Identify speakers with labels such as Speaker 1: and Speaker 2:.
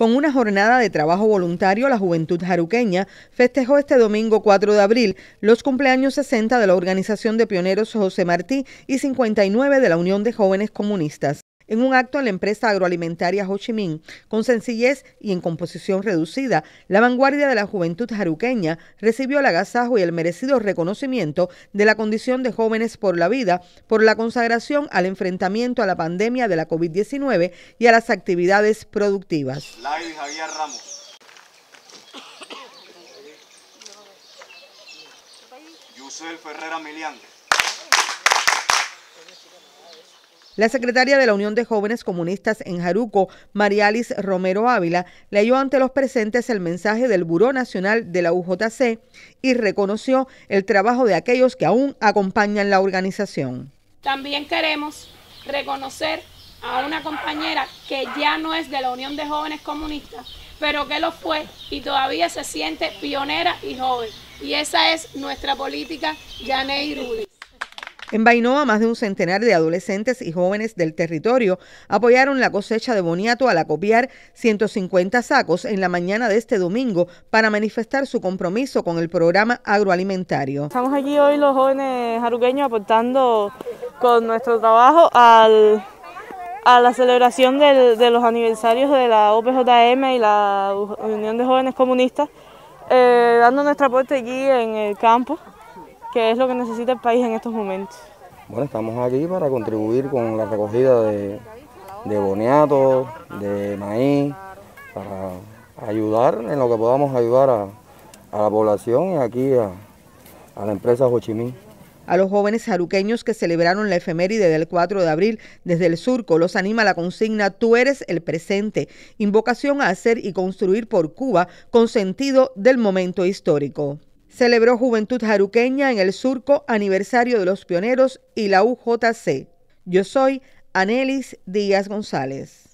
Speaker 1: Con una jornada de trabajo voluntario, la juventud jaruqueña festejó este domingo 4 de abril los cumpleaños 60 de la Organización de Pioneros José Martí y 59 de la Unión de Jóvenes Comunistas. En un acto en la empresa agroalimentaria Ho Chi Minh, con sencillez y en composición reducida, la vanguardia de la juventud jaruqueña recibió el agasajo y el merecido reconocimiento de la condición de jóvenes por la vida por la consagración al enfrentamiento a la pandemia de la COVID-19 y a las actividades productivas.
Speaker 2: Live Javier Ramos. Yusel Ferrera
Speaker 1: la secretaria de la Unión de Jóvenes Comunistas en Jaruco, Marialis Romero Ávila, leyó ante los presentes el mensaje del Buró Nacional de la UJC y reconoció el trabajo de aquellos que aún acompañan la organización.
Speaker 3: También queremos reconocer a una compañera que ya no es de la Unión de Jóvenes Comunistas, pero que lo fue y todavía se siente pionera y joven. Y esa es nuestra política, Janey Rudy.
Speaker 1: En Vainoa, más de un centenar de adolescentes y jóvenes del territorio. Apoyaron la cosecha de boniato al acopiar 150 sacos en la mañana de este domingo para manifestar su compromiso con el programa agroalimentario.
Speaker 2: Estamos aquí hoy los jóvenes jarugueños aportando con nuestro trabajo a la celebración de los aniversarios de la OPJM y la Unión de Jóvenes Comunistas, eh, dando nuestra aporte aquí en el campo que es lo que necesita el país en estos momentos.
Speaker 3: Bueno, estamos aquí para
Speaker 1: contribuir con la recogida de, de de maíz, para ayudar en lo que podamos ayudar a, la población y aquí a, la empresa Ho A los jóvenes jaruqueños que celebraron la efeméride del 4 de abril desde el surco los anima la consigna Tú eres el presente, invocación a hacer y construir por Cuba con sentido del momento histórico celebró Juventud Jaruqueña en el Surco Aniversario de los Pioneros y la UJC. Yo soy Anelis Díaz González.